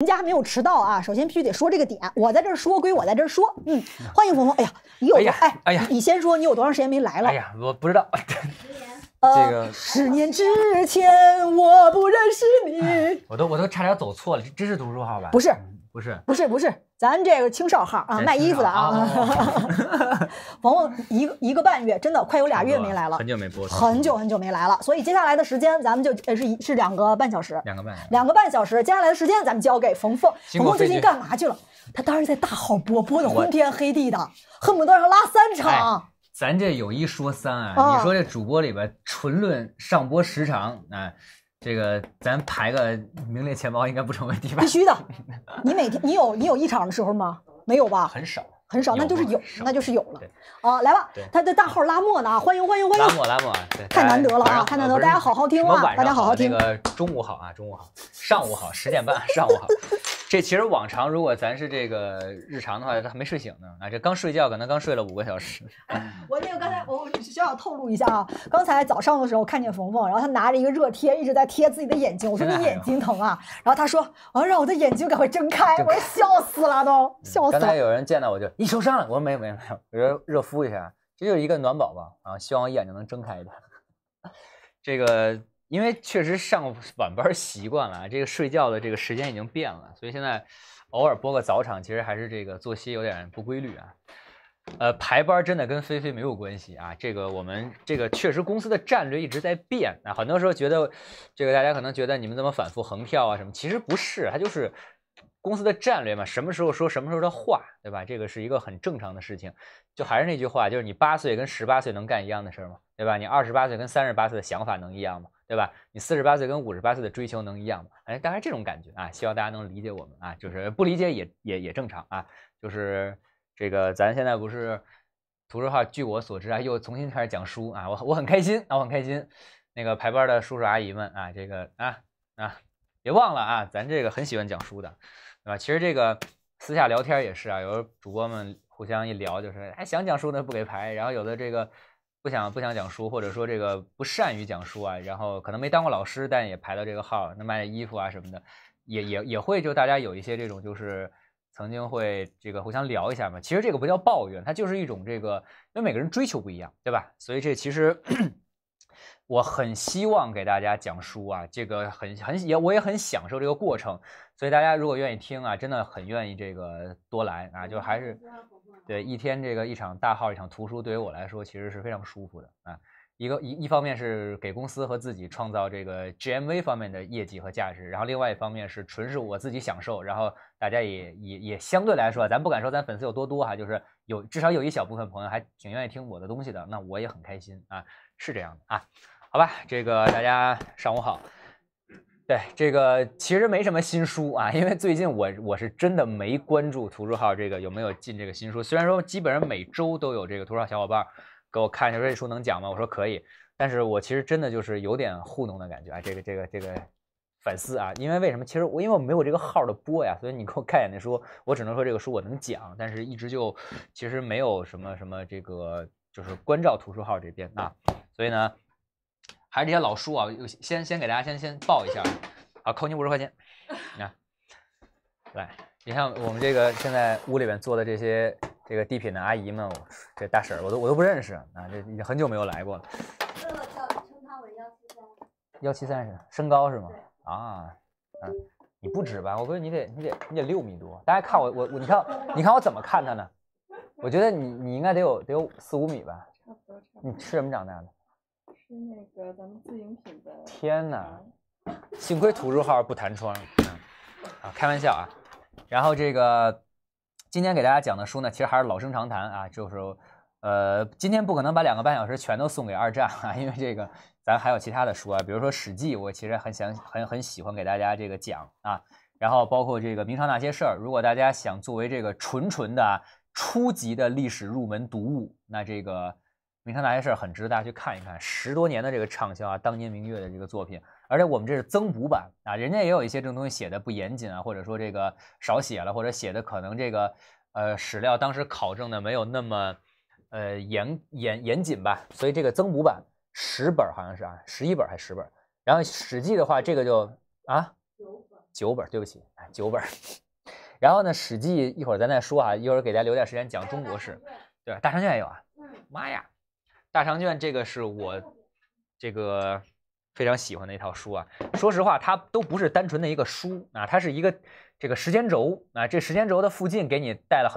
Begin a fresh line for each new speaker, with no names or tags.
人家还没有迟到啊！首先必须得说这个点，我在这儿说归我在这儿说，嗯，欢迎冯冯。哎呀，你有哎哎呀，你先说你有多长时间没来
了？哎呀，我不知道。十 年。这个。十
年之前我不认识你。
我都我都差点走错了，这是读书号吧？不是不是不
是不是，咱这个青少号啊，卖衣服的啊。冯冯一个一个半月，真的快有俩月没来了。很久没播，很久很久没来了。所以接下来的时间，咱们就呃是是两个半小时。两个半，两个半小时。接下来的时间，咱们交给
冯冯。冯冯最近干
嘛去了？他当时在大号播播的昏天黑地的，恨不得让要拉三场。
咱这有一说三啊！你说这主播里边，纯论上播时长啊，这个咱排个名列前茅，应该不成问题吧？必须
的。你每天你有你有一场的时候吗？没有吧？很少。很少，那就是有，那就是有了，啊，来吧，他的大号拉莫呢啊，欢迎欢迎欢迎，拉莫
拉莫，太难得了啊，太难得，大家好好听啊，大家好好听，个中午好啊，中午好，上午好，十点半上午好，这其实往常如果咱是这个日常的话，他还没睡醒呢啊，这刚睡觉，可能刚睡了五个小时。
我小小透露一下啊，刚才早上的时候看见冯冯，然后他拿着一个热贴一直在贴自己的眼睛，我说你眼睛疼啊，然后他说，啊让我的眼睛赶快睁开，我说笑死了都，笑死了。刚才
有人见到我就一受伤了，我说没有没有没有，我说热敷一下，这就是一个暖宝宝，然后希望我眼睛能睁开一点。这个因为确实上晚班习惯了，这个睡觉的这个时间已经变了，所以现在偶尔播个早场，其实还是这个作息有点不规律啊。呃，排班真的跟菲菲没有关系啊。这个我们这个确实公司的战略一直在变啊。很多时候觉得，这个大家可能觉得你们怎么反复横跳啊什么，其实不是，它就是公司的战略嘛。什么时候说什么时候的话，对吧？这个是一个很正常的事情。就还是那句话，就是你八岁跟十八岁能干一样的事儿吗？对吧？你二十八岁跟三十八岁的想法能一样吗？对吧？你四十八岁跟五十八岁的追求能一样吗？哎，大概这种感觉啊，希望大家能理解我们啊，就是不理解也也也正常啊，就是。这个咱现在不是图书号，据我所知啊，又重新开始讲书啊，我我很开心啊，我很开心。那个排班的叔叔阿姨们啊，这个啊啊，别忘了啊，咱这个很喜欢讲书的，对吧？其实这个私下聊天也是啊，有候主播们互相一聊，就是还想讲书呢不给排，然后有的这个不想不想讲书，或者说这个不善于讲书啊，然后可能没当过老师，但也排到这个号，那卖衣服啊什么的，也也也会，就大家有一些这种就是。曾经会这个互相聊一下嘛，其实这个不叫抱怨，它就是一种这个，因为每个人追求不一样，对吧？所以这其实 我很希望给大家讲书啊，这个很很也我也很享受这个过程，所以大家如果愿意听啊，真的很愿意这个多来啊，就还是对一天这个一场大号一场图书，对于我来说其实是非常舒服的啊。一个一一方面是给公司和自己创造这个 GMV 方面的业绩和价值，然后另外一方面是纯是我自己享受，然后大家也也也相对来说，咱不敢说咱粉丝有多多哈，就是有至少有一小部分朋友还挺愿意听我的东西的，那我也很开心啊，是这样的啊，好吧，这个大家上午好，对这个其实没什么新书啊，因为最近我我是真的没关注图书号这个有没有进这个新书，虽然说基本上每周都有这个图书号小伙伴。给我看一下这书能讲吗？我说可以，但是我其实真的就是有点糊弄的感觉啊，这个这个这个粉丝啊，因为为什么？其实我因为我没有这个号的播呀，所以你给我看一眼那书，我只能说这个书我能讲，但是一直就其实没有什么什么这个就是关照图书号这边啊，所以呢还是这些老书啊，先先给大家先先报一下，啊，扣你五十块钱，你 看，来，你看我们这个现在屋里边坐的这些。这个地品的阿姨们，这大婶儿，我都我都不认识啊！这已经很久没有来过了。
我叫称他为幺七三，
幺七三，身高是吗？啊，嗯，你不止吧？我估计你得你得你得六米多。大家看我我我，你看你看我怎么看他呢？我觉得你你应该得有得有四五米吧。差不多。你吃什么长大的？
吃那个咱们自营品的。
天哪！幸亏土著号不弹窗。啊，开玩笑啊。然后这个。今天给大家讲的书呢，其实还是老生常谈啊，就是，呃，今天不可能把两个半小时全都送给二战啊，因为这个咱还有其他的书啊，比如说《史记》，我其实很想、很很喜欢给大家这个讲啊，然后包括这个《明朝那些事儿》，如果大家想作为这个纯纯的初级的历史入门读物，那这个。你看哪些事儿很值得大家去看一看，十多年的这个畅销啊，当年明月的这个作品，而且我们这是增补版啊，人家也有一些这种东西写的不严谨啊，或者说这个少写了，或者写的可能这个呃史料当时考证的没有那么呃严严严谨吧，所以这个增补版十本好像是啊，十一本还是十本？然后《史记》的话，这个就啊九九本，对不起，九本。然后呢，《史记》一会儿咱再说啊，一会儿给大家留点时间讲中国史，对大长卷》也有啊，妈呀！大长卷，这个是我这个非常喜欢的一套书啊。说实话，它都不是单纯的一个书啊，它是一个这个时间轴啊。这时间轴的附近给你带了很。